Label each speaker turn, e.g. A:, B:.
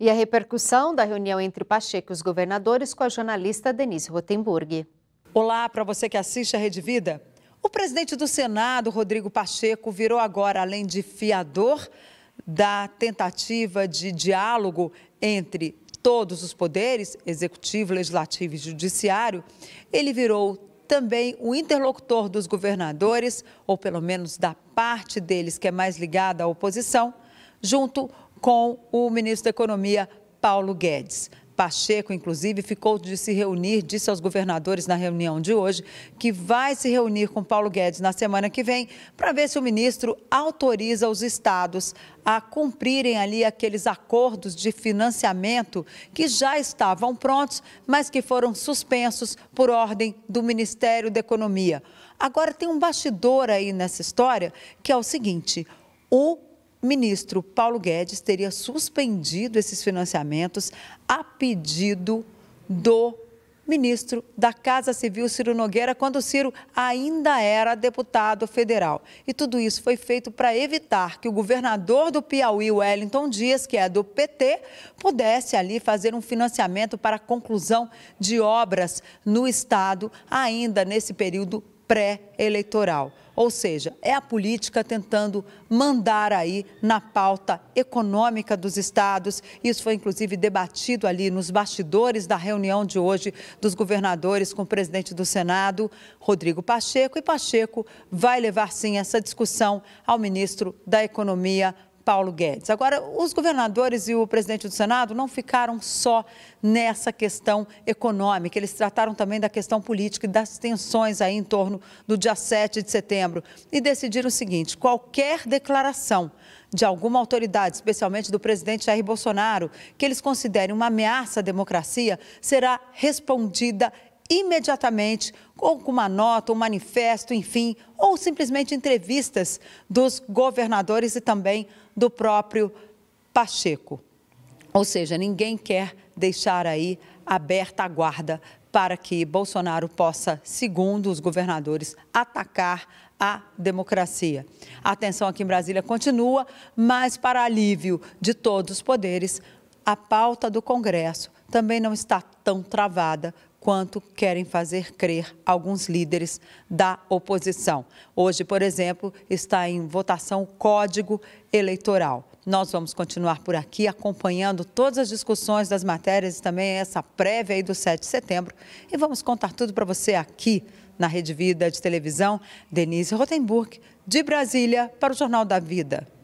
A: E a repercussão da reunião entre Pacheco e os governadores com a jornalista Denise Rotenburg. Olá para você que assiste a Rede Vida. O presidente do Senado, Rodrigo Pacheco, virou agora, além de fiador da tentativa de diálogo entre todos os poderes, executivo, legislativo e judiciário, ele virou também o interlocutor dos governadores, ou pelo menos da parte deles que é mais ligada à oposição, junto com o ministro da Economia, Paulo Guedes. Pacheco, inclusive, ficou de se reunir, disse aos governadores na reunião de hoje, que vai se reunir com Paulo Guedes na semana que vem para ver se o ministro autoriza os estados a cumprirem ali aqueles acordos de financiamento que já estavam prontos, mas que foram suspensos por ordem do Ministério da Economia. Agora tem um bastidor aí nessa história que é o seguinte: o ministro Paulo Guedes teria suspendido esses financiamentos a pedido do ministro da Casa Civil, Ciro Nogueira, quando Ciro ainda era deputado federal. E tudo isso foi feito para evitar que o governador do Piauí, Wellington Dias, que é do PT, pudesse ali fazer um financiamento para a conclusão de obras no estado, ainda nesse período pré-eleitoral. Ou seja, é a política tentando mandar aí na pauta econômica dos estados. Isso foi inclusive debatido ali nos bastidores da reunião de hoje dos governadores com o presidente do Senado, Rodrigo Pacheco. E Pacheco vai levar sim essa discussão ao ministro da Economia, Paulo Guedes. Agora, os governadores e o presidente do Senado não ficaram só nessa questão econômica, eles trataram também da questão política e das tensões aí em torno do dia 7 de setembro e decidiram o seguinte: qualquer declaração de alguma autoridade, especialmente do presidente Jair Bolsonaro, que eles considerem uma ameaça à democracia, será respondida imediatamente com uma nota, um manifesto, enfim, ou simplesmente entrevistas dos governadores e também do próprio Pacheco. Ou seja, ninguém quer deixar aí aberta a guarda para que Bolsonaro possa, segundo os governadores, atacar a democracia. A atenção aqui em Brasília continua, mas para alívio de todos os poderes, a pauta do Congresso também não está tão travada quanto querem fazer crer alguns líderes da oposição. Hoje, por exemplo, está em votação o Código Eleitoral. Nós vamos continuar por aqui acompanhando todas as discussões das matérias e também essa prévia aí do 7 de setembro. E vamos contar tudo para você aqui na Rede Vida de Televisão. Denise Rotenburg, de Brasília, para o Jornal da Vida.